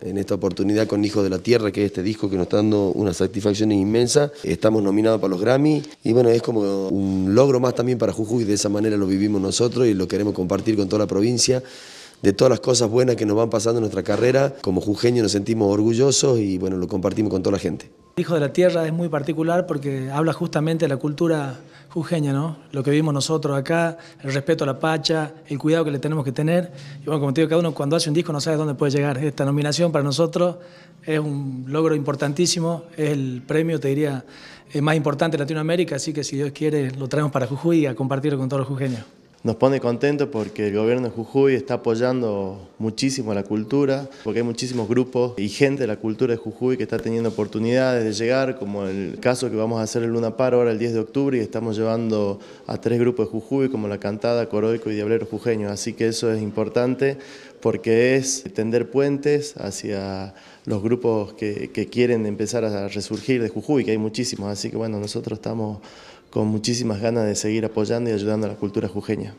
en esta oportunidad con Hijo de la Tierra, que es este disco que nos está dando una satisfacción inmensa. Estamos nominados para los Grammy y bueno, es como un logro más también para Jujuy, de esa manera lo vivimos nosotros y lo queremos compartir con toda la provincia de todas las cosas buenas que nos van pasando en nuestra carrera. Como jujeños nos sentimos orgullosos y bueno, lo compartimos con toda la gente. Hijo de la Tierra es muy particular porque habla justamente de la cultura Jujeña, ¿no? Lo que vimos nosotros acá, el respeto a la pacha, el cuidado que le tenemos que tener. Y bueno, como te digo, cada uno cuando hace un disco no sabe dónde puede llegar. Esta nominación para nosotros es un logro importantísimo, es el premio, te diría, eh, más importante de Latinoamérica, así que si Dios quiere lo traemos para Jujuy y a compartirlo con todos los jujeños. Nos pone contento porque el gobierno de Jujuy está apoyando muchísimo a la cultura, porque hay muchísimos grupos y gente de la cultura de Jujuy que está teniendo oportunidades de llegar, como el caso que vamos a hacer el Luna Par ahora el 10 de octubre y estamos llevando a tres grupos de Jujuy, como la cantada, Coroico y Diableros Jujeños. Así que eso es importante porque es tender puentes hacia los grupos que, quieren empezar a resurgir de Jujuy, que hay muchísimos, así que bueno, nosotros estamos con muchísimas ganas de seguir apoyando y ayudando a la cultura jujeña.